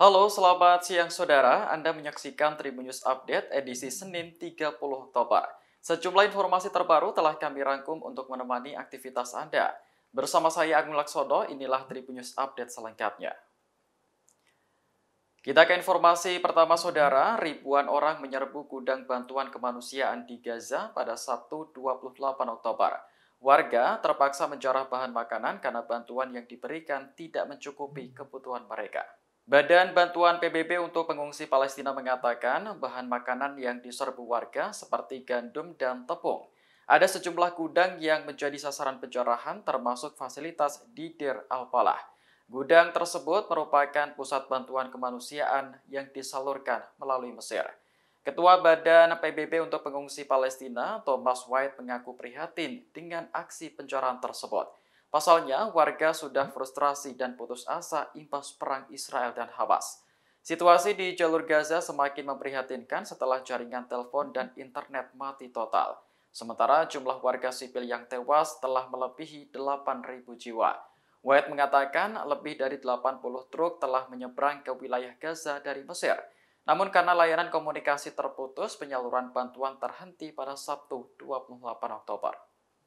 Halo, selamat siang saudara. Anda menyaksikan Tribun Update edisi Senin 30 Oktober. Sejumlah informasi terbaru telah kami rangkum untuk menemani aktivitas Anda. Bersama saya Agung Laksono, inilah Tribun Update selengkapnya. Kita ke informasi pertama saudara, ribuan orang menyerbu gudang bantuan kemanusiaan di Gaza pada Sabtu 28 Oktober. Warga terpaksa menjarah bahan makanan karena bantuan yang diberikan tidak mencukupi kebutuhan mereka. Badan Bantuan PBB untuk Pengungsi Palestina mengatakan bahan makanan yang diserbu warga seperti gandum dan tepung. Ada sejumlah gudang yang menjadi sasaran penjarahan termasuk fasilitas di Dir Al-Falah. Gudang tersebut merupakan pusat bantuan kemanusiaan yang disalurkan melalui Mesir. Ketua Badan PBB untuk Pengungsi Palestina, Thomas White, mengaku prihatin dengan aksi penjarahan tersebut. Pasalnya, warga sudah hmm? frustrasi dan putus asa impas perang Israel dan Hamas. Situasi di jalur Gaza semakin memprihatinkan setelah jaringan telepon dan hmm? internet mati total. Sementara jumlah warga sipil yang tewas telah melebihi 8.000 jiwa. White mengatakan lebih dari 80 truk telah menyeberang ke wilayah Gaza dari Mesir. Namun karena layanan komunikasi terputus, penyaluran bantuan terhenti pada Sabtu 28 Oktober.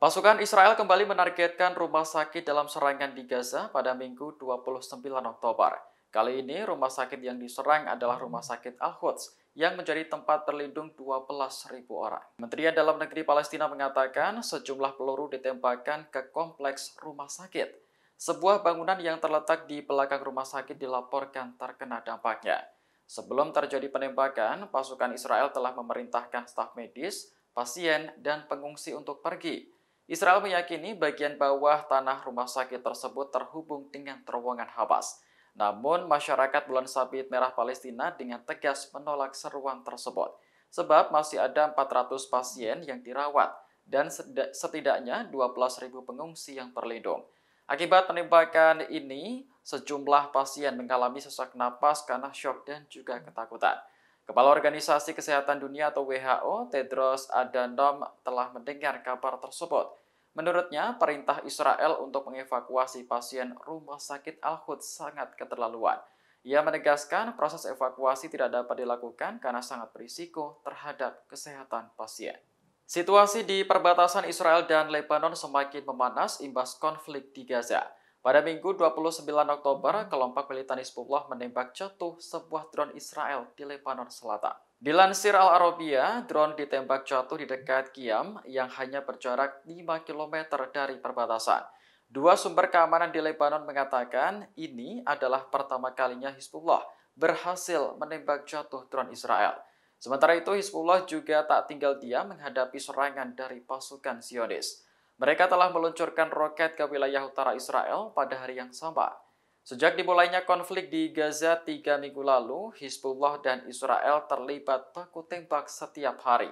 Pasukan Israel kembali menargetkan rumah sakit dalam serangan di Gaza pada Minggu 29 Oktober. Kali ini rumah sakit yang diserang adalah rumah sakit Al-Quds yang menjadi tempat terlindung 12.000 orang. Menteri Dalam Negeri Palestina mengatakan sejumlah peluru ditembakkan ke kompleks rumah sakit. Sebuah bangunan yang terletak di belakang rumah sakit dilaporkan terkena dampaknya. Sebelum terjadi penembakan, pasukan Israel telah memerintahkan staf medis, pasien, dan pengungsi untuk pergi. Israel meyakini bagian bawah tanah rumah sakit tersebut terhubung dengan terowongan Hamas. Namun, masyarakat Bulan Sabit Merah Palestina dengan tegas menolak seruan tersebut. Sebab masih ada 400 pasien yang dirawat dan setidaknya 12.000 pengungsi yang terlindung. Akibat penembakan ini, sejumlah pasien mengalami sesak napas karena shock dan juga ketakutan. Kepala Organisasi Kesehatan Dunia atau WHO, Tedros Adhanom telah mendengar kabar tersebut. Menurutnya, perintah Israel untuk mengevakuasi pasien rumah sakit Al-Quds sangat keterlaluan. Ia menegaskan proses evakuasi tidak dapat dilakukan karena sangat berisiko terhadap kesehatan pasien. Situasi di perbatasan Israel dan Lebanon semakin memanas imbas konflik di Gaza. Pada Minggu 29 Oktober, kelompok militan Hezbollah menembak jatuh sebuah drone Israel di Lebanon Selatan. Dilansir Al Arabiya, drone ditembak jatuh di dekat Kiam yang hanya berjarak 5 km dari perbatasan. Dua sumber keamanan di Lebanon mengatakan ini adalah pertama kalinya Hizbullah berhasil menembak jatuh drone Israel. Sementara itu, Hizbullah juga tak tinggal diam menghadapi serangan dari pasukan Zionis. Mereka telah meluncurkan roket ke wilayah utara Israel pada hari yang sama. Sejak dimulainya konflik di Gaza tiga minggu lalu, Hizbullah dan Israel terlibat baku tembak setiap hari.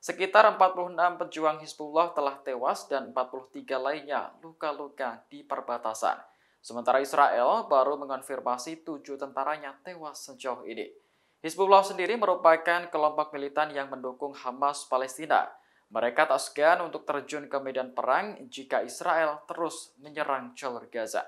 Sekitar 46 pejuang Hizbullah telah tewas dan 43 lainnya luka-luka di perbatasan. Sementara Israel baru mengonfirmasi tujuh tentaranya tewas sejauh ini. Hizbullah sendiri merupakan kelompok militan yang mendukung Hamas Palestina. Mereka tak segan untuk terjun ke medan perang jika Israel terus menyerang jalur Gaza.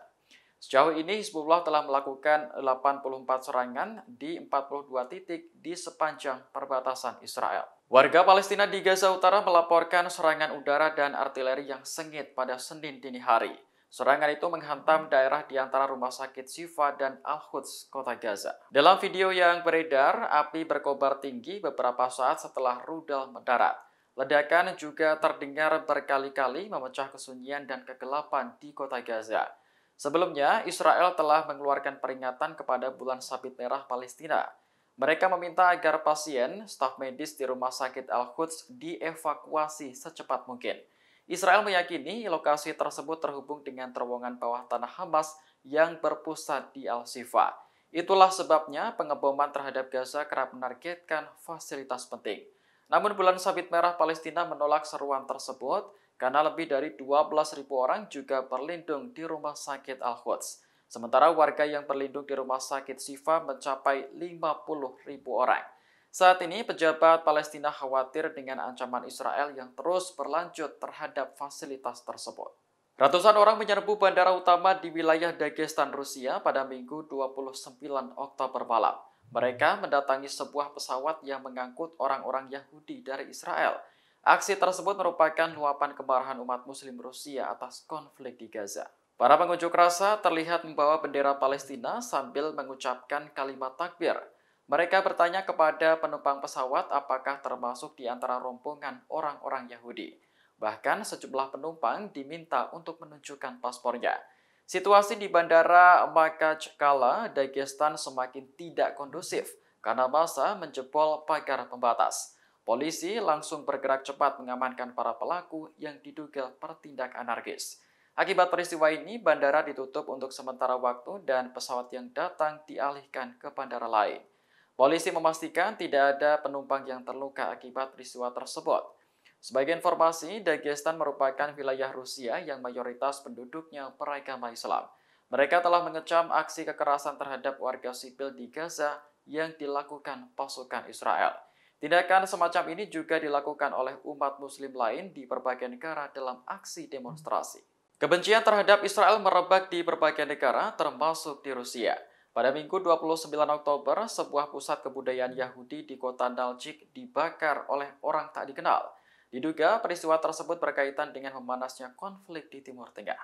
Sejauh ini Hizbullah telah melakukan 84 serangan di 42 titik di sepanjang perbatasan Israel. Warga Palestina di Gaza Utara melaporkan serangan udara dan artileri yang sengit pada Senin dini hari. Serangan itu menghantam daerah di antara rumah sakit Sifa dan Al-Quds, kota Gaza. Dalam video yang beredar, api berkobar tinggi beberapa saat setelah rudal mendarat. Ledakan juga terdengar berkali-kali memecah kesunyian dan kegelapan di kota Gaza. Sebelumnya, Israel telah mengeluarkan peringatan kepada bulan sabit merah Palestina. Mereka meminta agar pasien, staf medis di rumah sakit Al-Quds dievakuasi secepat mungkin. Israel meyakini lokasi tersebut terhubung dengan terowongan bawah tanah Hamas yang berpusat di Al-Sifa. Itulah sebabnya pengeboman terhadap Gaza kerap menargetkan fasilitas penting. Namun bulan sabit merah Palestina menolak seruan tersebut karena lebih dari 12.000 orang juga berlindung di rumah sakit Al-Quds. Sementara warga yang berlindung di rumah sakit Sifa mencapai 50.000 orang. Saat ini, pejabat Palestina khawatir dengan ancaman Israel yang terus berlanjut terhadap fasilitas tersebut. Ratusan orang menyerbu bandara utama di wilayah Dagestan, Rusia pada Minggu 29 Oktober malam. Mereka mendatangi sebuah pesawat yang mengangkut orang-orang Yahudi dari Israel – Aksi tersebut merupakan luapan kemarahan umat muslim Rusia atas konflik di Gaza. Para pengunjuk rasa terlihat membawa bendera Palestina sambil mengucapkan kalimat takbir. Mereka bertanya kepada penumpang pesawat apakah termasuk di antara rombongan orang-orang Yahudi. Bahkan sejumlah penumpang diminta untuk menunjukkan paspornya. Situasi di Bandara Makachkala, Dagestan semakin tidak kondusif karena masa menjebol pagar pembatas. Polisi langsung bergerak cepat mengamankan para pelaku yang diduga bertindak anarkis. Akibat peristiwa ini, bandara ditutup untuk sementara waktu dan pesawat yang datang dialihkan ke bandara lain. Polisi memastikan tidak ada penumpang yang terluka akibat peristiwa tersebut. Sebagai informasi, Dagestan merupakan wilayah Rusia yang mayoritas penduduknya beragama Islam. Mereka telah mengecam aksi kekerasan terhadap warga sipil di Gaza yang dilakukan pasukan Israel. Tindakan semacam ini juga dilakukan oleh umat muslim lain di berbagai negara dalam aksi demonstrasi. Kebencian terhadap Israel merebak di berbagai negara, termasuk di Rusia. Pada minggu 29 Oktober, sebuah pusat kebudayaan Yahudi di kota Nalchik dibakar oleh orang tak dikenal. Diduga peristiwa tersebut berkaitan dengan memanasnya konflik di Timur Tengah.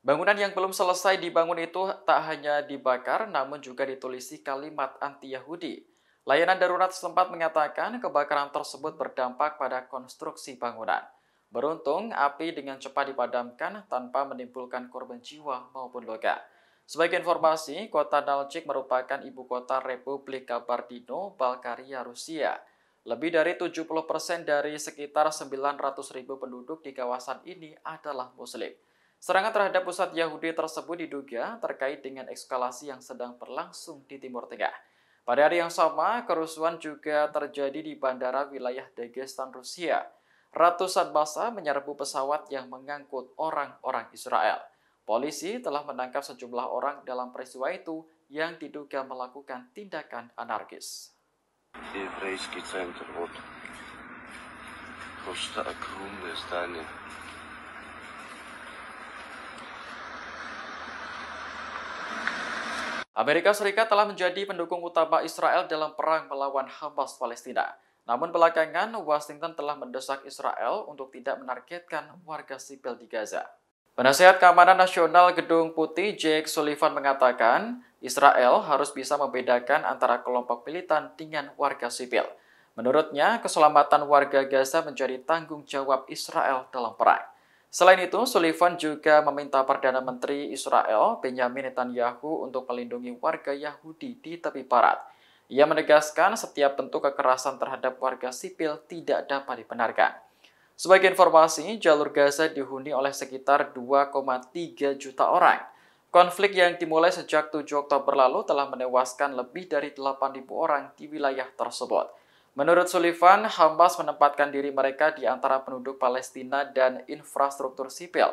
Bangunan yang belum selesai dibangun itu tak hanya dibakar, namun juga ditulisi kalimat anti-Yahudi. Layanan darurat setempat menyatakan kebakaran tersebut berdampak pada konstruksi bangunan. Beruntung, api dengan cepat dipadamkan tanpa menimbulkan korban jiwa maupun luka. Sebagai informasi, kota Dalcik merupakan ibu kota Republik Kabardino, Balkaria, Rusia. Lebih dari 70% dari sekitar 900 ribu penduduk di kawasan ini adalah muslim. Serangan terhadap pusat Yahudi tersebut diduga terkait dengan eskalasi yang sedang berlangsung di Timur Tengah. Pada hari yang sama, kerusuhan juga terjadi di bandara wilayah Dagestan, Rusia. Ratusan massa menyerbu pesawat yang mengangkut orang-orang Israel. Polisi telah menangkap sejumlah orang dalam peristiwa itu yang diduga melakukan tindakan anarkis. Hebrewski Center, вот. Просто огромное здание. Amerika Serikat telah menjadi pendukung utama Israel dalam perang melawan Hamas Palestina. Namun belakangan, Washington telah mendesak Israel untuk tidak menargetkan warga sipil di Gaza. Penasehat Keamanan Nasional Gedung Putih Jake Sullivan mengatakan, Israel harus bisa membedakan antara kelompok militan dengan warga sipil. Menurutnya, keselamatan warga Gaza menjadi tanggung jawab Israel dalam perang. Selain itu, Sullivan juga meminta Perdana Menteri Israel Benjamin Netanyahu untuk melindungi warga Yahudi di tepi barat. Ia menegaskan setiap bentuk kekerasan terhadap warga sipil tidak dapat dibenarkan. Sebagai informasi, jalur Gaza dihuni oleh sekitar 2,3 juta orang. Konflik yang dimulai sejak 7 Oktober lalu telah menewaskan lebih dari 8.000 orang di wilayah tersebut. Menurut Sullivan, Hamas menempatkan diri mereka di antara penduduk Palestina dan infrastruktur sipil.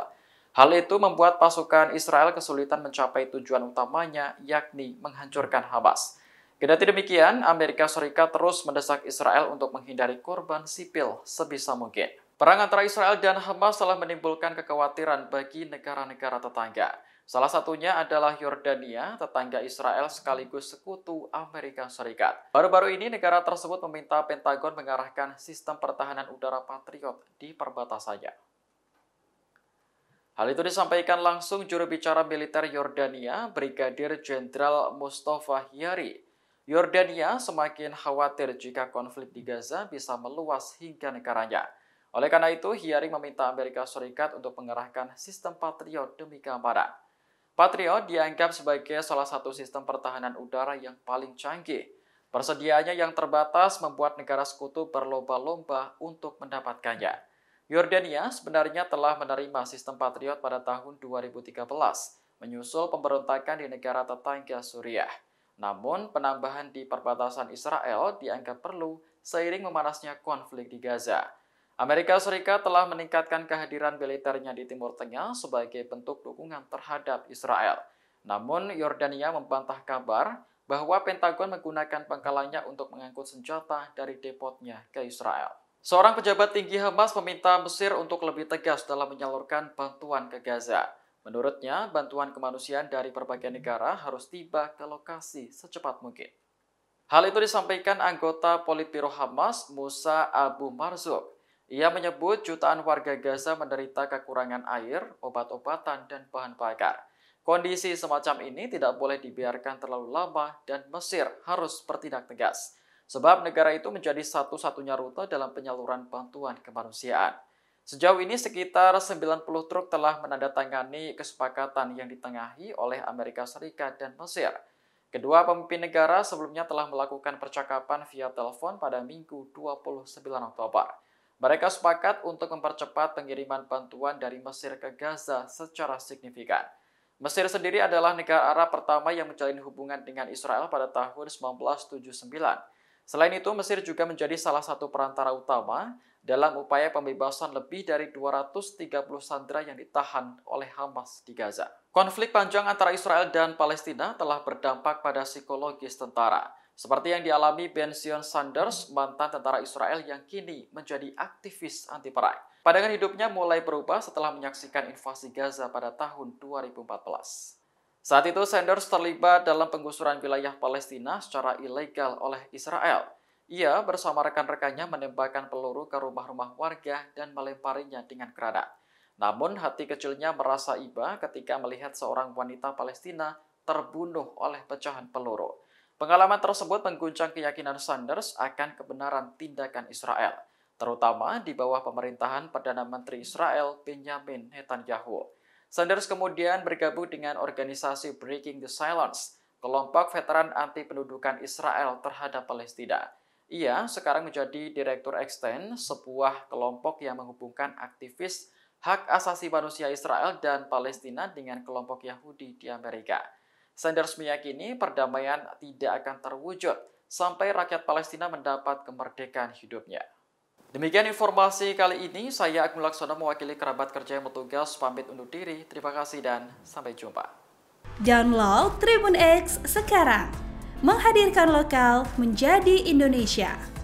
Hal itu membuat pasukan Israel kesulitan mencapai tujuan utamanya, yakni menghancurkan Hamas. Kedati demikian, Amerika Serikat terus mendesak Israel untuk menghindari korban sipil sebisa mungkin. Perang antara Israel dan Hamas telah menimbulkan kekhawatiran bagi negara-negara tetangga. Salah satunya adalah Yordania, tetangga Israel sekaligus sekutu Amerika Serikat. Baru-baru ini negara tersebut meminta Pentagon mengarahkan sistem pertahanan udara Patriot di perbatasannya. Hal itu disampaikan langsung juru bicara militer Yordania, Brigadir Jenderal Mustafa Hiyari. Yordania semakin khawatir jika konflik di Gaza bisa meluas hingga negaranya. Oleh karena itu, Hiyari meminta Amerika Serikat untuk mengerahkan sistem Patriot demi keamanan. Patriot dianggap sebagai salah satu sistem pertahanan udara yang paling canggih. Persediaannya yang terbatas membuat negara sekutu berlomba-lomba untuk mendapatkannya. Yordania sebenarnya telah menerima sistem Patriot pada tahun 2013, menyusul pemberontakan di negara tetangga Suriah. Namun, penambahan di perbatasan Israel dianggap perlu seiring memanasnya konflik di Gaza. Amerika Serikat telah meningkatkan kehadiran militernya di Timur Tengah sebagai bentuk dukungan terhadap Israel. Namun, Yordania membantah kabar bahwa Pentagon menggunakan pangkalannya untuk mengangkut senjata dari depotnya ke Israel. Seorang pejabat tinggi Hamas meminta Mesir untuk lebih tegas dalam menyalurkan bantuan ke Gaza. Menurutnya, bantuan kemanusiaan dari berbagai negara harus tiba ke lokasi secepat mungkin. Hal itu disampaikan anggota Politbiro Hamas Musa Abu Marzuk. Ia menyebut jutaan warga Gaza menderita kekurangan air, obat-obatan, dan bahan bakar. Kondisi semacam ini tidak boleh dibiarkan terlalu lama dan Mesir harus bertindak tegas. Sebab negara itu menjadi satu-satunya rute dalam penyaluran bantuan kemanusiaan. Sejauh ini sekitar 90 truk telah menandatangani kesepakatan yang ditengahi oleh Amerika Serikat dan Mesir. Kedua pemimpin negara sebelumnya telah melakukan percakapan via telepon pada Minggu 29 Oktober. Mereka sepakat untuk mempercepat pengiriman bantuan dari Mesir ke Gaza secara signifikan. Mesir sendiri adalah negara Arab pertama yang menjalin hubungan dengan Israel pada tahun 1979. Selain itu, Mesir juga menjadi salah satu perantara utama dalam upaya pembebasan lebih dari 230 sandera yang ditahan oleh Hamas di Gaza. Konflik panjang antara Israel dan Palestina telah berdampak pada psikologis tentara. Seperti yang dialami Sion Sanders, mantan tentara Israel yang kini menjadi aktivis anti perang. Pandangan hidupnya mulai berubah setelah menyaksikan invasi Gaza pada tahun 2014. Saat itu Sanders terlibat dalam penggusuran wilayah Palestina secara ilegal oleh Israel. Ia bersama rekan-rekannya menembakkan peluru ke rumah-rumah warga dan melemparinya dengan granat. Namun hati kecilnya merasa iba ketika melihat seorang wanita Palestina terbunuh oleh pecahan peluru. Pengalaman tersebut mengguncang keyakinan Sanders akan kebenaran tindakan Israel, terutama di bawah pemerintahan Perdana Menteri Israel Benjamin Netanyahu. Sanders kemudian bergabung dengan organisasi Breaking the Silence, kelompok veteran anti pendudukan Israel terhadap Palestina. Ia sekarang menjadi direktur eksten sebuah kelompok yang menghubungkan aktivis hak asasi manusia Israel dan Palestina dengan kelompok Yahudi di Amerika. Sanders meyakini perdamaian tidak akan terwujud sampai rakyat Palestina mendapat kemerdekaan hidupnya. Demikian informasi kali ini, saya Agung Laksono mewakili kerabat kerja yang bertugas pamit undur diri. Terima kasih dan sampai jumpa. Download Tribun X sekarang, menghadirkan lokal menjadi Indonesia.